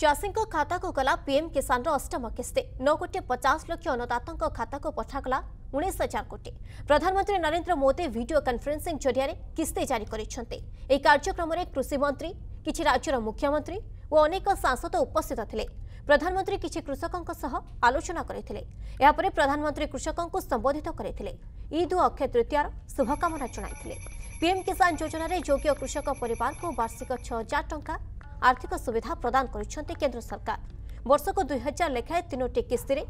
चाषी खाता को कला पीएम किसान अष्टम किस्ती नौ कोटी पचास लक्ष अन्नदाता खाता को पठाला उन्नीस हजार कोटी प्रधानमंत्री नरेंद्र मोदी वीडियो कॉन्फ्रेंसिंग जरिया किस्ती जारी करम कृषि मंत्री किसी राज्यर मुख्यमंत्री और अनेक सांसद उपस्थित थे प्रधानमंत्री किसी कृषकों आलोचना करपर प्रधानमंत्री कृषकों संबोधित करते ईद और अक्षय तृतीय शुभकामना जनईम किसान योजन योग्य कृषक पर वार्षिक छह हजार टाइम আর্থিক সুবিধা প্রদান করছেন কেন্দ্র সরকার বর্ষক দুই হাজার লেখায় তিনোটি কিস্তিরে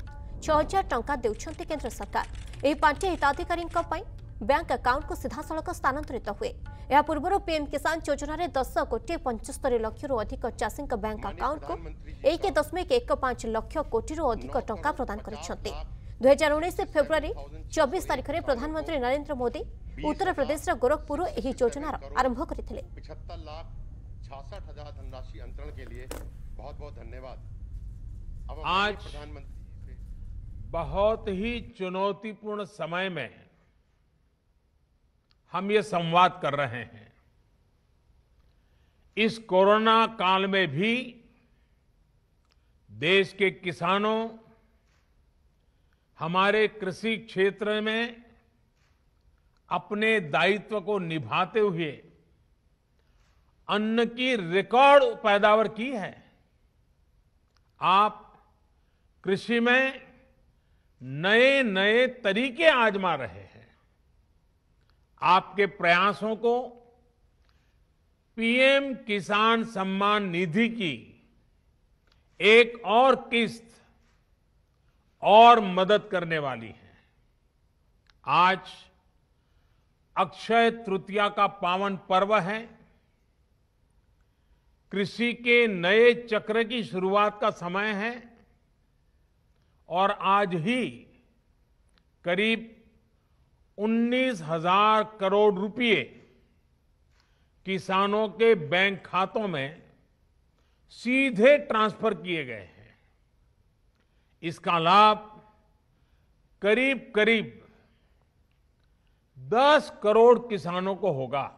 ছ হাজার টঙ্কা দেউছেন কেন্দ্র সরকার এই পাঁচ হিতাধিকারী ବ୍ୟାଙ୍କ ଆକାଉଣ୍ଟକୁ ସିଧାସଳଖ ସ୍ଥାନାନ୍ତରିତ ହୁଏ ଏହା ପୂର୍ବରୁ ପିଏମ୍ କିଷାନ ଯୋଜନାରେ ଦଶ କୋଟି ପଞ୍ଚସ୍ତରୀ ଲକ୍ଷରୁ ଅଧିକ ଚାଷୀଙ୍କ ବ୍ୟାଙ୍କ ଆକାଉଣ୍ଟକୁ ଏକ ଦଶମିକ ଏକ ପାଞ୍ଚ ଲକ୍ଷ କୋଟିରୁ ଅଧିକ ଟଙ୍କା ପ୍ରଦାନ କରିଛନ୍ତି ଦୁଇହଜାର ଉଣେଇଶ ଫେବୃୟାରୀ ଚବିଶ ତାରିଖରେ ପ୍ରଧାନମନ୍ତ୍ରୀ ନରେନ୍ଦ୍ର ମୋଦି ଉତ୍ତରପ୍ରଦେଶର ଗୋରଖପୁରରୁ ଏହି ଯୋଜନାର ଆରମ୍ଭ କରିଥିଲେ छियासठ हजार धनराशि अंतरण के लिए बहुत बहुत धन्यवाद आज प्रधानमंत्री बहुत ही चुनौतीपूर्ण समय में हम ये संवाद कर रहे हैं इस कोरोना काल में भी देश के किसानों हमारे कृषि क्षेत्र में अपने दायित्व को निभाते हुए अन्न की रिकॉर्ड पैदावार की है आप कृषि में नए नए तरीके आजमा रहे हैं आपके प्रयासों को पीएम किसान सम्मान निधि की एक और किस्त और मदद करने वाली है आज अक्षय तृतीया का पावन पर्व है कृषि के नए चक्र की शुरुआत का समय है और आज ही करीब उन्नीस हजार करोड़ रुपए किसानों के बैंक खातों में सीधे ट्रांसफर किए गए हैं इसका लाभ करीब करीब 10 करोड़ किसानों को होगा